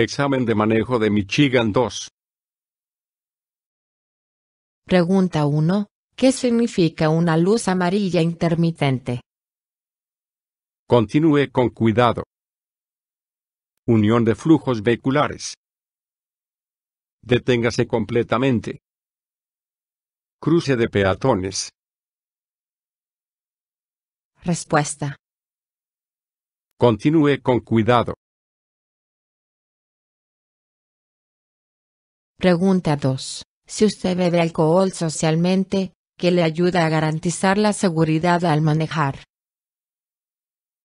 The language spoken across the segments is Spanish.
Examen de manejo de Michigan 2. Pregunta 1. ¿Qué significa una luz amarilla intermitente? Continúe con cuidado. Unión de flujos vehiculares. Deténgase completamente. Cruce de peatones. Respuesta. Continúe con cuidado. Pregunta 2. Si usted bebe alcohol socialmente, ¿qué le ayuda a garantizar la seguridad al manejar?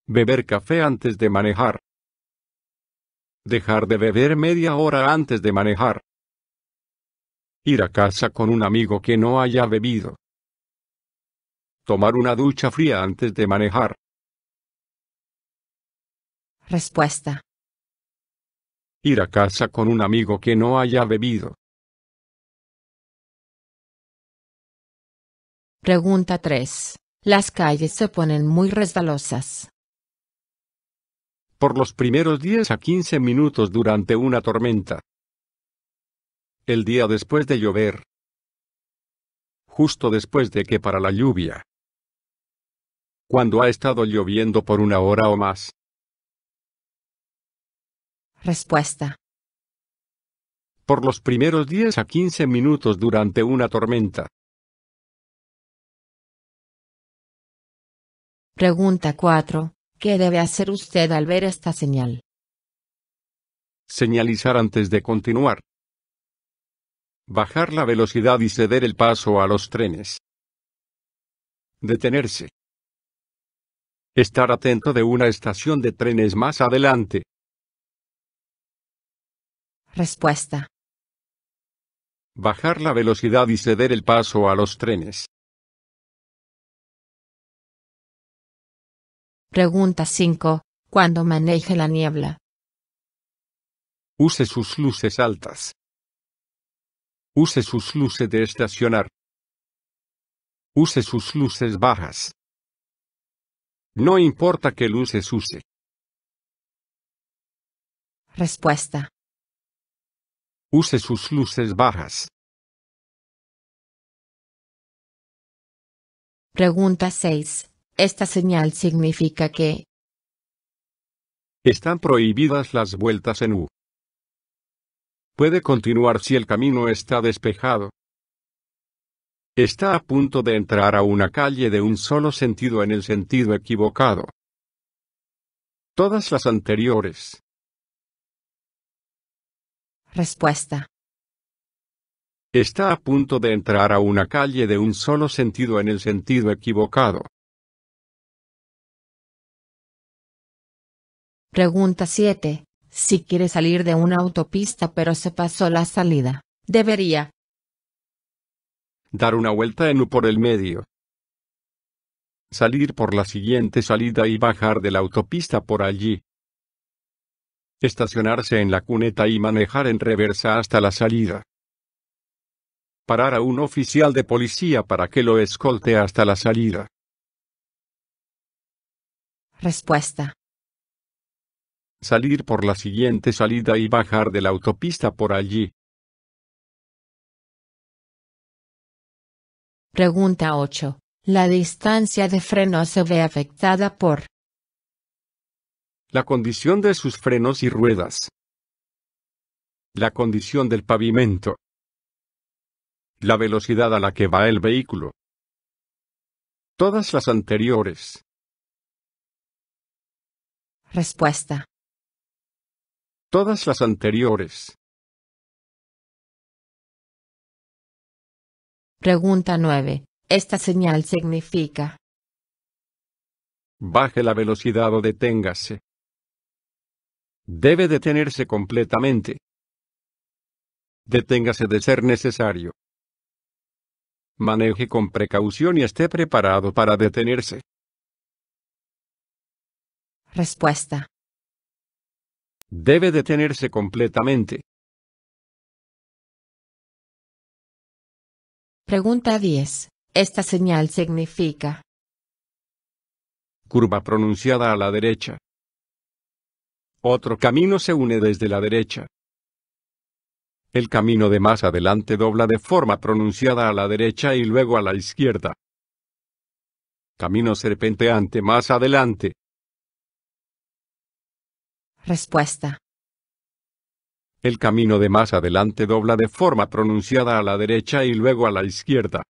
Beber café antes de manejar. Dejar de beber media hora antes de manejar. Ir a casa con un amigo que no haya bebido. Tomar una ducha fría antes de manejar. Respuesta. Ir a casa con un amigo que no haya bebido. Pregunta 3. Las calles se ponen muy resbalosas. Por los primeros 10 a 15 minutos durante una tormenta. El día después de llover. Justo después de que para la lluvia. Cuando ha estado lloviendo por una hora o más. Respuesta. Por los primeros 10 a 15 minutos durante una tormenta. Pregunta 4. ¿Qué debe hacer usted al ver esta señal? Señalizar antes de continuar. Bajar la velocidad y ceder el paso a los trenes. Detenerse. Estar atento de una estación de trenes más adelante. Respuesta. Bajar la velocidad y ceder el paso a los trenes. Pregunta 5. ¿Cuándo maneje la niebla. Use sus luces altas. Use sus luces de estacionar. Use sus luces bajas. No importa qué luces use. Respuesta. Use sus luces bajas. Pregunta 6. Esta señal significa que están prohibidas las vueltas en U. Puede continuar si el camino está despejado. Está a punto de entrar a una calle de un solo sentido en el sentido equivocado. Todas las anteriores Respuesta. Está a punto de entrar a una calle de un solo sentido en el sentido equivocado. Pregunta 7. Si quiere salir de una autopista pero se pasó la salida, debería dar una vuelta en U por el medio, salir por la siguiente salida y bajar de la autopista por allí estacionarse en la cuneta y manejar en reversa hasta la salida. Parar a un oficial de policía para que lo escolte hasta la salida. Respuesta. Salir por la siguiente salida y bajar de la autopista por allí. Pregunta 8. La distancia de freno se ve afectada por la condición de sus frenos y ruedas. La condición del pavimento. La velocidad a la que va el vehículo. Todas las anteriores. Respuesta. Todas las anteriores. Pregunta 9. Esta señal significa. Baje la velocidad o deténgase. Debe detenerse completamente. Deténgase de ser necesario. Maneje con precaución y esté preparado para detenerse. Respuesta. Debe detenerse completamente. Pregunta 10. Esta señal significa. Curva pronunciada a la derecha. Otro camino se une desde la derecha. El camino de más adelante dobla de forma pronunciada a la derecha y luego a la izquierda. Camino serpenteante más adelante. Respuesta. El camino de más adelante dobla de forma pronunciada a la derecha y luego a la izquierda.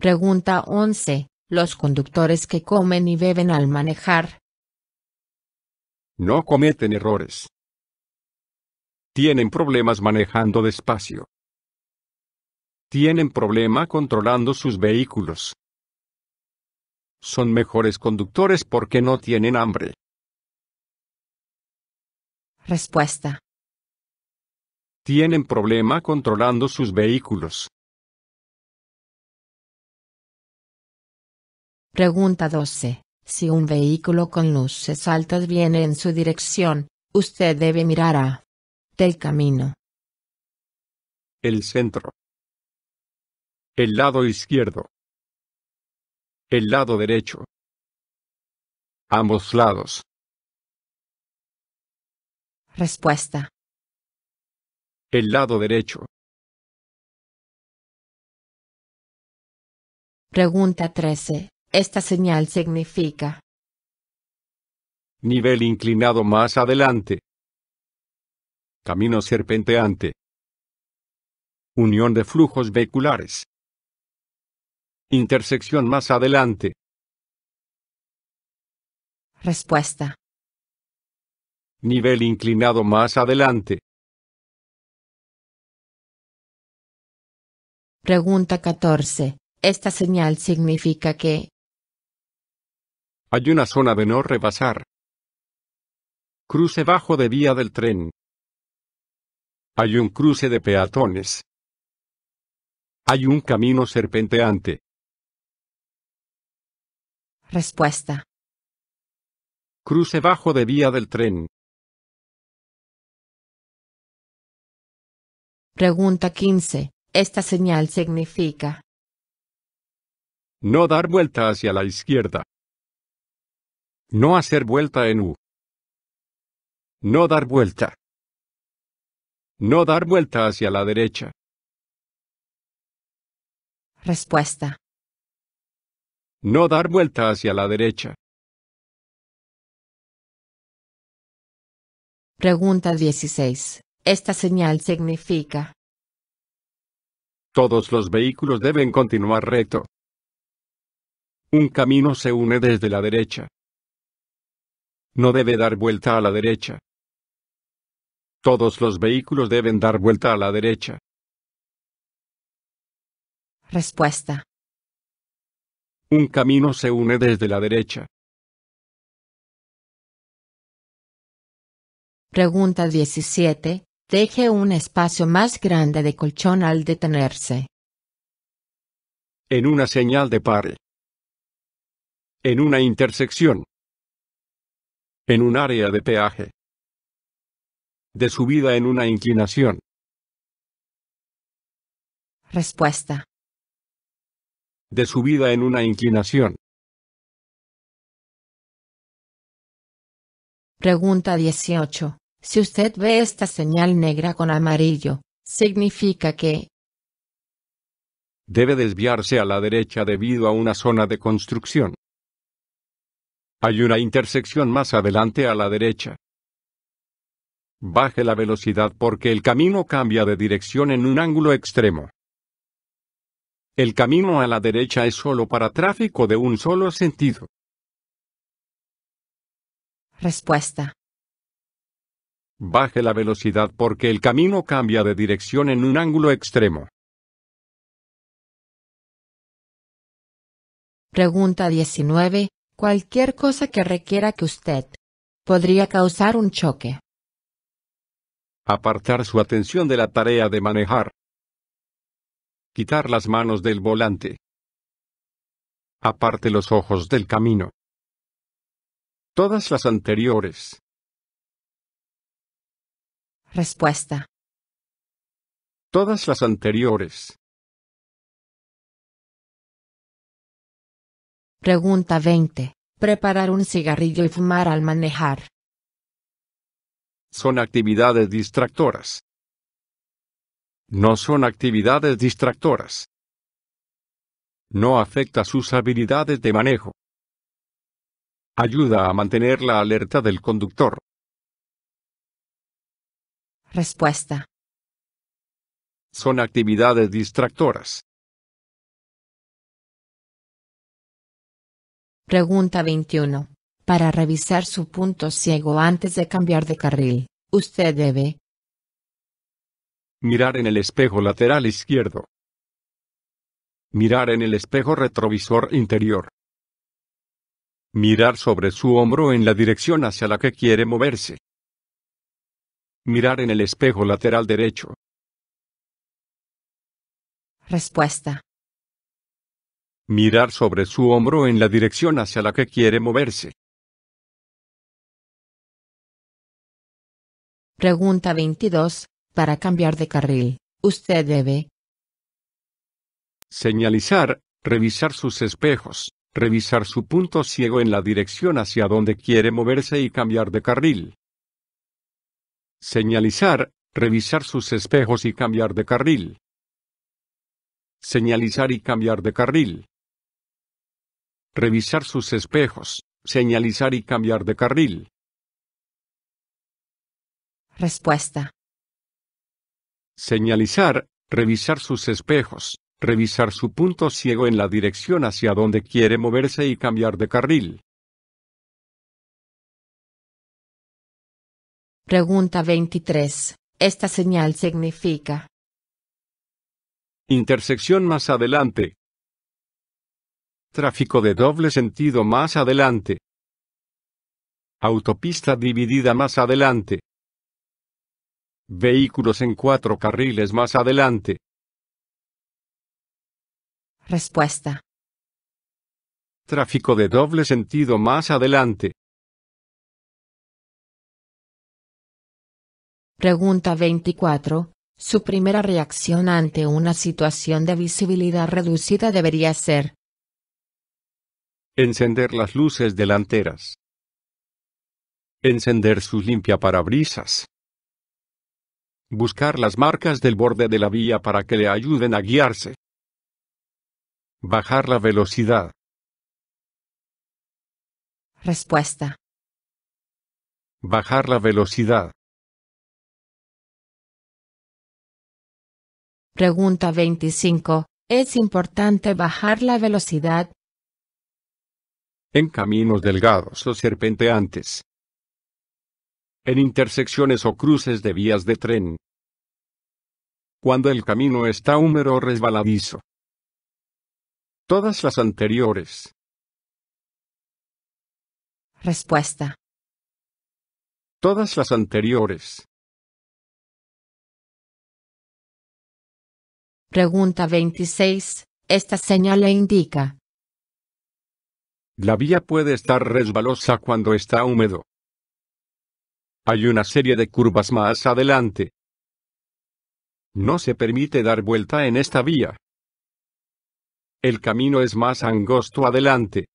Pregunta 11. Los conductores que comen y beben al manejar. No cometen errores. Tienen problemas manejando despacio. Tienen problema controlando sus vehículos. Son mejores conductores porque no tienen hambre. Respuesta. Tienen problema controlando sus vehículos. Pregunta 12. Si un vehículo con luces altas viene en su dirección, usted debe mirar a del camino. El centro. El lado izquierdo. El lado derecho. Ambos lados. Respuesta. El lado derecho. Pregunta 13. Esta señal significa nivel inclinado más adelante, camino serpenteante, unión de flujos vehiculares, intersección más adelante. Respuesta. Nivel inclinado más adelante. Pregunta 14. Esta señal significa que hay una zona de no rebasar. Cruce bajo de vía del tren. Hay un cruce de peatones. Hay un camino serpenteante. Respuesta. Cruce bajo de vía del tren. Pregunta 15. Esta señal significa. No dar vuelta hacia la izquierda. No hacer vuelta en U. No dar vuelta. No dar vuelta hacia la derecha. Respuesta. No dar vuelta hacia la derecha. Pregunta 16. Esta señal significa. Todos los vehículos deben continuar recto. Un camino se une desde la derecha. No debe dar vuelta a la derecha. Todos los vehículos deben dar vuelta a la derecha. Respuesta. Un camino se une desde la derecha. Pregunta 17. Deje un espacio más grande de colchón al detenerse. En una señal de par. En una intersección en un área de peaje, de subida en una inclinación. Respuesta. De subida en una inclinación. Pregunta 18. Si usted ve esta señal negra con amarillo, significa que debe desviarse a la derecha debido a una zona de construcción. Hay una intersección más adelante a la derecha. Baje la velocidad porque el camino cambia de dirección en un ángulo extremo. El camino a la derecha es solo para tráfico de un solo sentido. Respuesta. Baje la velocidad porque el camino cambia de dirección en un ángulo extremo. Pregunta 19. Cualquier cosa que requiera que usted podría causar un choque. Apartar su atención de la tarea de manejar. Quitar las manos del volante. Aparte los ojos del camino. Todas las anteriores. Respuesta. Todas las anteriores. Pregunta 20. Preparar un cigarrillo y fumar al manejar. Son actividades distractoras. No son actividades distractoras. No afecta sus habilidades de manejo. Ayuda a mantener la alerta del conductor. Respuesta. Son actividades distractoras. Pregunta 21. Para revisar su punto ciego antes de cambiar de carril, usted debe mirar en el espejo lateral izquierdo, mirar en el espejo retrovisor interior, mirar sobre su hombro en la dirección hacia la que quiere moverse, mirar en el espejo lateral derecho. Respuesta mirar sobre su hombro en la dirección hacia la que quiere moverse. Pregunta 22. Para cambiar de carril, usted debe señalizar, revisar sus espejos, revisar su punto ciego en la dirección hacia donde quiere moverse y cambiar de carril. Señalizar, revisar sus espejos y cambiar de carril. Señalizar y cambiar de carril revisar sus espejos, señalizar y cambiar de carril. Respuesta. Señalizar, revisar sus espejos, revisar su punto ciego en la dirección hacia donde quiere moverse y cambiar de carril. Pregunta 23. Esta señal significa. Intersección más adelante, Tráfico de doble sentido más adelante. Autopista dividida más adelante. Vehículos en cuatro carriles más adelante. Respuesta. Tráfico de doble sentido más adelante. Pregunta 24. Su primera reacción ante una situación de visibilidad reducida debería ser Encender las luces delanteras. Encender sus limpiaparabrisas. Buscar las marcas del borde de la vía para que le ayuden a guiarse. Bajar la velocidad. Respuesta. Bajar la velocidad. Pregunta 25. ¿Es importante bajar la velocidad en caminos delgados o serpenteantes, en intersecciones o cruces de vías de tren, cuando el camino está húmedo o resbaladizo. Todas las anteriores. Respuesta. Todas las anteriores. Pregunta 26. Esta señal le indica la vía puede estar resbalosa cuando está húmedo. Hay una serie de curvas más adelante. No se permite dar vuelta en esta vía. El camino es más angosto adelante.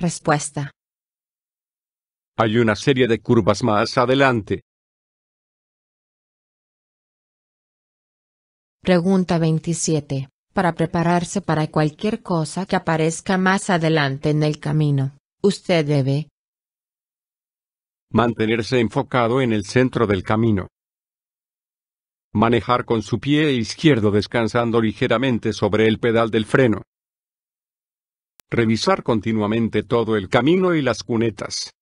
Respuesta. Hay una serie de curvas más adelante. Pregunta 27 para prepararse para cualquier cosa que aparezca más adelante en el camino, usted debe mantenerse enfocado en el centro del camino. Manejar con su pie izquierdo descansando ligeramente sobre el pedal del freno. Revisar continuamente todo el camino y las cunetas.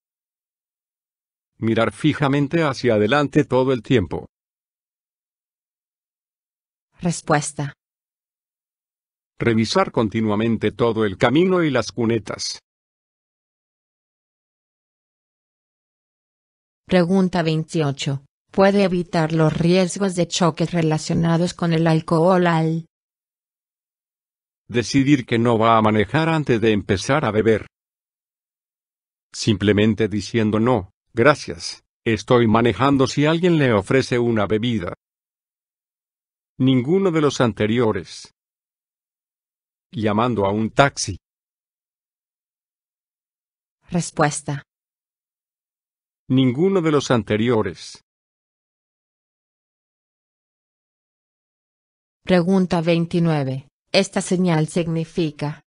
Mirar fijamente hacia adelante todo el tiempo. Respuesta. Revisar continuamente todo el camino y las cunetas. Pregunta 28. ¿Puede evitar los riesgos de choques relacionados con el alcohol al decidir que no va a manejar antes de empezar a beber? Simplemente diciendo no, gracias, estoy manejando si alguien le ofrece una bebida. Ninguno de los anteriores llamando a un taxi. Respuesta. Ninguno de los anteriores. Pregunta 29. Esta señal significa.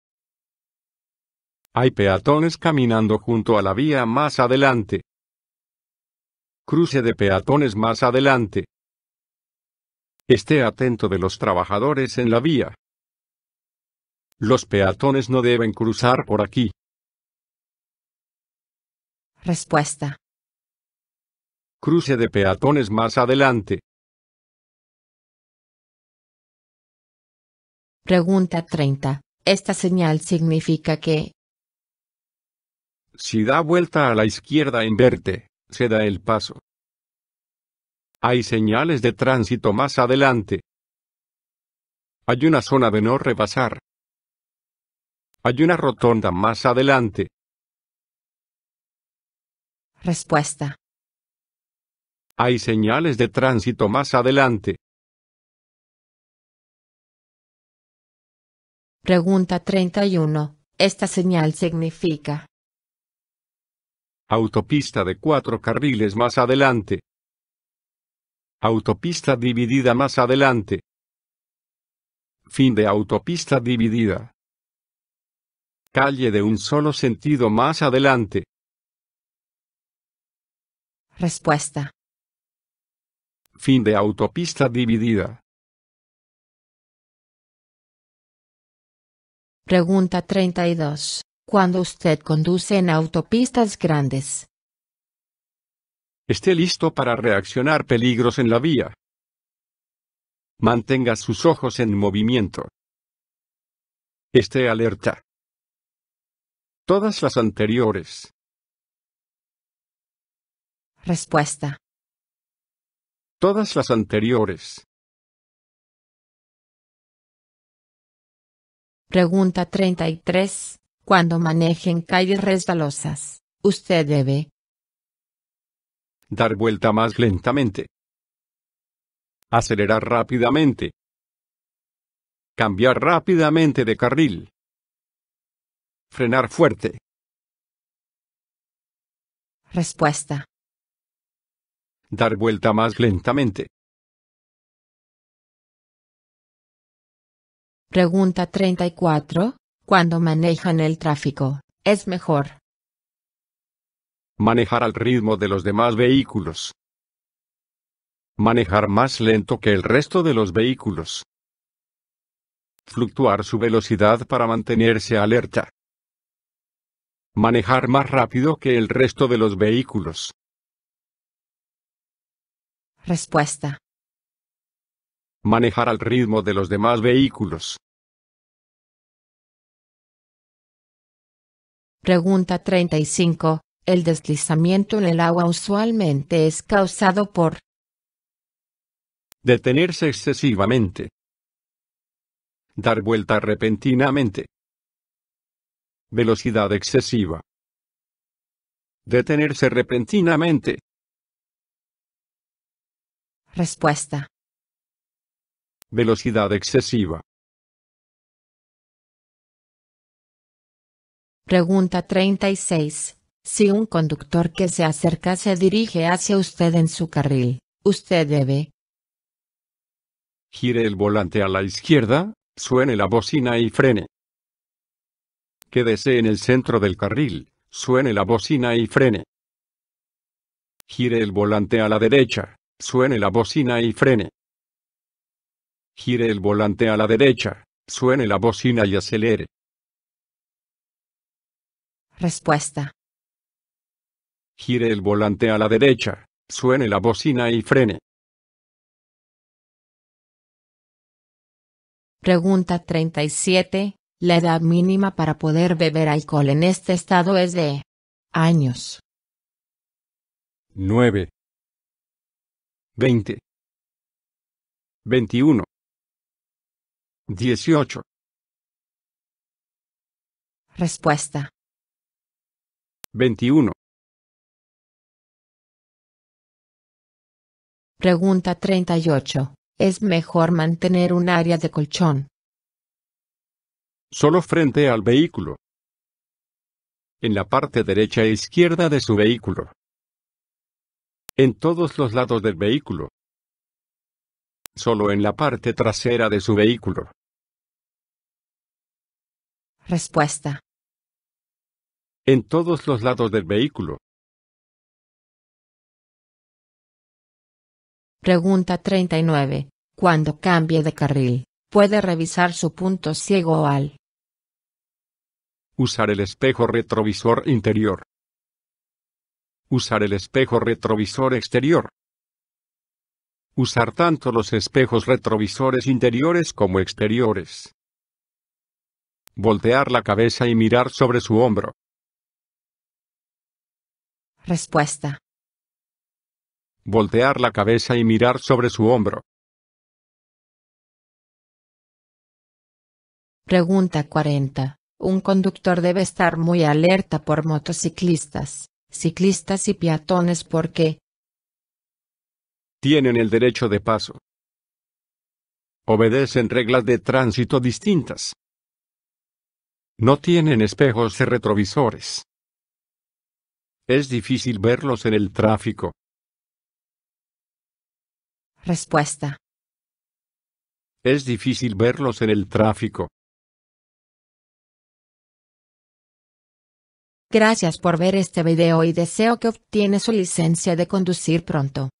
Hay peatones caminando junto a la vía más adelante. Cruce de peatones más adelante. Esté atento de los trabajadores en la vía. Los peatones no deben cruzar por aquí. Respuesta. Cruce de peatones más adelante. Pregunta 30. Esta señal significa que... Si da vuelta a la izquierda en verte, se da el paso. Hay señales de tránsito más adelante. Hay una zona de no rebasar. Hay una rotonda más adelante. Respuesta. Hay señales de tránsito más adelante. Pregunta 31. Esta señal significa. Autopista de cuatro carriles más adelante. Autopista dividida más adelante. Fin de autopista dividida calle de un solo sentido más adelante. Respuesta. Fin de autopista dividida. Pregunta 32. Cuando usted conduce en autopistas grandes. Esté listo para reaccionar peligros en la vía. Mantenga sus ojos en movimiento. Esté alerta. Todas las anteriores. Respuesta. Todas las anteriores. Pregunta 33. Cuando manejen calles resbalosas, usted debe dar vuelta más lentamente, acelerar rápidamente, cambiar rápidamente de carril, Frenar fuerte. Respuesta. Dar vuelta más lentamente. Pregunta 34. Cuando manejan el tráfico, es mejor. Manejar al ritmo de los demás vehículos. Manejar más lento que el resto de los vehículos. Fluctuar su velocidad para mantenerse alerta manejar más rápido que el resto de los vehículos. Respuesta. Manejar al ritmo de los demás vehículos. Pregunta 35. El deslizamiento en el agua usualmente es causado por detenerse excesivamente, dar vuelta repentinamente, Velocidad excesiva. Detenerse repentinamente. Respuesta. Velocidad excesiva. Pregunta 36. Si un conductor que se acerca se dirige hacia usted en su carril, usted debe gire el volante a la izquierda, suene la bocina y frene. Quédese en el centro del carril, suene la bocina y frene. Gire el volante a la derecha, suene la bocina y frene. Gire el volante a la derecha, suene la bocina y acelere. Respuesta. Gire el volante a la derecha, suene la bocina y frene. Pregunta 37. La edad mínima para poder beber alcohol en este estado es de años. 9. 20. 21. 18. Respuesta. 21. Pregunta 38. ¿Es mejor mantener un área de colchón solo frente al vehículo. En la parte derecha e izquierda de su vehículo. En todos los lados del vehículo. Solo en la parte trasera de su vehículo. Respuesta. En todos los lados del vehículo. Pregunta 39. Cuando cambie de carril, puede revisar su punto ciego o al Usar el espejo retrovisor interior. Usar el espejo retrovisor exterior. Usar tanto los espejos retrovisores interiores como exteriores. Voltear la cabeza y mirar sobre su hombro. Respuesta. Voltear la cabeza y mirar sobre su hombro. Pregunta 40. Un conductor debe estar muy alerta por motociclistas, ciclistas y peatones porque tienen el derecho de paso. Obedecen reglas de tránsito distintas. No tienen espejos retrovisores. Es difícil verlos en el tráfico. Respuesta. Es difícil verlos en el tráfico. Gracias por ver este video y deseo que obtiene su licencia de conducir pronto.